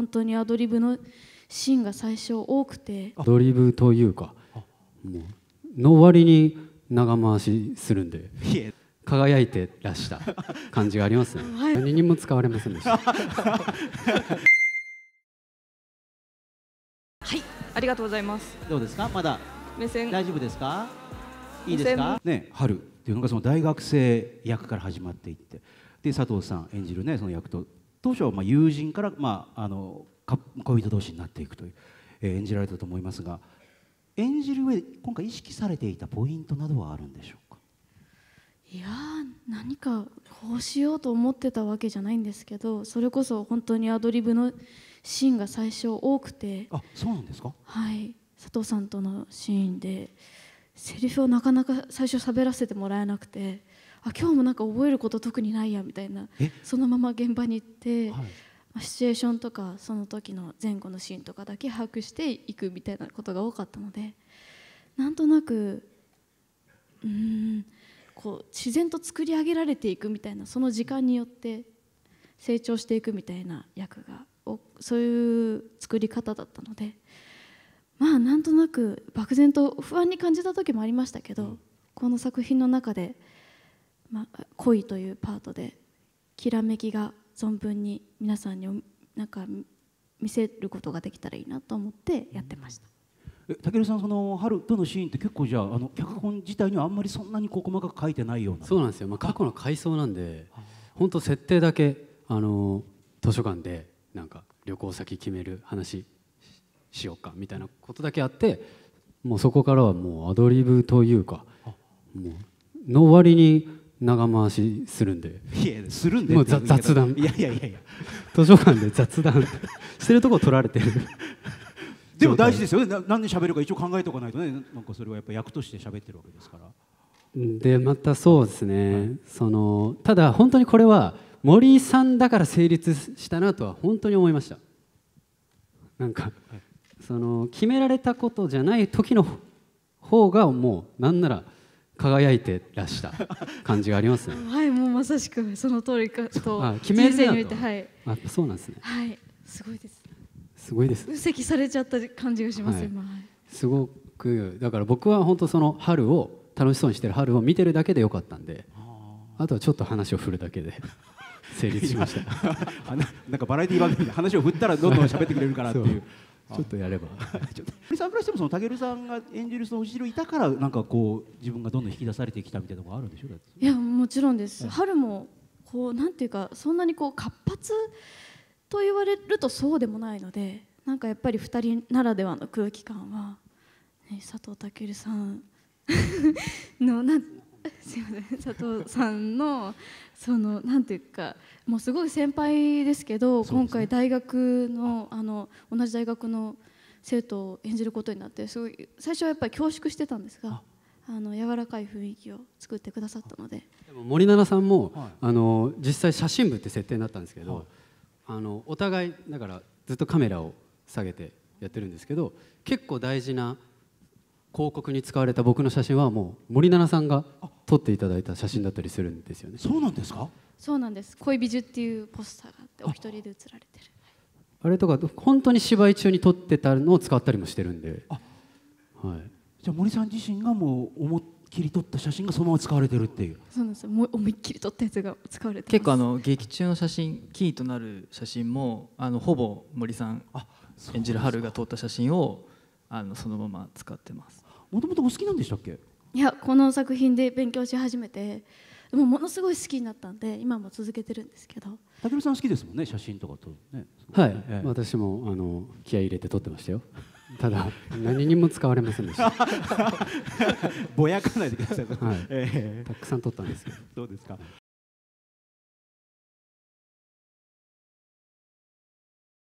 本当にアドリブのシーンが最初多くてアドリブというかもうの割に長回しするんで輝いてらした感じがありますね、はい、何にも使われませんでした はいありがとうございますどうですかまだ目線大丈夫ですかいいですかね春っていうのがその大学生役から始まっていってで佐藤さん演じるねその役と当初はま友人から、まあ、あの恋人同士になっていくという、えー、演じられたと思いますが演じる上で今回意識されていたポイントなどはあるんでしょうかいや何かこうしようと思ってたわけじゃないんですけどそれこそ本当にアドリブのシーンが最初多くてあそうなんですかはい佐藤さんとのシーンでセリフをなかなか最初喋らせてもらえなくて。あ今日もなんか覚えること特にないやみたいなそのまま現場に行って、はい、シチュエーションとかその時の前後のシーンとかだけ把握していくみたいなことが多かったのでなんとなくうんこう自然と作り上げられていくみたいなその時間によって成長していくみたいな役がそういう作り方だったのでまあなんとなく漠然と不安に感じた時もありましたけど、うん、この作品の中で。まあ、恋というパートできらめきが存分に皆さんになんか見せることができたらいいなと思ってやってました。え武さんその春とのシーンって結構じゃあの脚本自体にはあんまりそんなにこう細かく書いてないようなそうなんですよ、まあ、過去の回想なんで本当設定だけあの図書館でなんか旅行先決める話しようかみたいなことだけあってもうそこからはもうアドリブというかもうの割に長回しするんでいやいやするんでもう雑談いやいやいやいや図書館で雑談し てるとこ取られてるでも大事ですよね何で喋るか一応考えておかないとねなんかそれはやっぱ役として喋ってるわけですからでまたそうですね、はい、そのただ本当にこれは森さんだから成立したなとは本当に思いましたなんか、はい、その決められたことじゃない時の方がもうなんなら輝いてらした感じがありますね はいもうまさしくその通りかと人生においてはいあそうなんですねはいすごいですすごいです分析されちゃった感じがします、はい、すごくだから僕は本当その春を楽しそうにしてる春を見てるだけでよかったんであとはちょっと話を振るだけで 成立しましたなんかバラエティ番組で話を振ったらどんどん喋ってくれるからっていうちょっとやれば ちょっとサンラしてもその武さんが演じるその後ろいたからなんかこう自分がどんどん引き出されてきたみたいなのがあるんでしょういやもちろんです、はい、春もこうなんていうかそんなにこう活発と言われるとそうでもないのでなんかやっぱり2人ならではの空気感は、ね、佐藤健さんのなん すみません佐藤さんのそのなんていうかもうすごい先輩ですけど、ね、今回大学のあの同じ大学の生徒を演じることになってすごい最初はやっぱり恐縮してたんですがあの柔らかい雰囲気を作ってくださったので森七菜さんも、はい、あの実際写真部って設定になったんですけど、はい、あのお互いだからずっとカメラを下げてやってるんですけど結構大事な広告に使われた僕の写真はもう森七菜さんが撮っていただいた写真だったりするんですよねそうなんですかそうなんです恋美女っていうポスターがあってお一人で写られてるあれとか本当に芝居中に撮ってたのを使ったりもしてるんではいじゃあ森さん自身がもう思っきり撮った写真がそのまま使われてるっていうそうなんですもう思いっきり撮ったやつが使われて結構あの劇中の写真キーとなる写真もあのほぼ森さん演じる春が撮った写真をあのそのまま使ってますもともとお好きなんでしたっけいやこの作品で勉強し始めてもものすごい好きになったんで今も続けてるんですけど武尊さん好きですもんね写真とか撮ねはい、私もあの気合入れて撮ってましたよただ何にも使われませんでした ぼやかないでください、はいえー、たくさん撮ったんですけどどうですか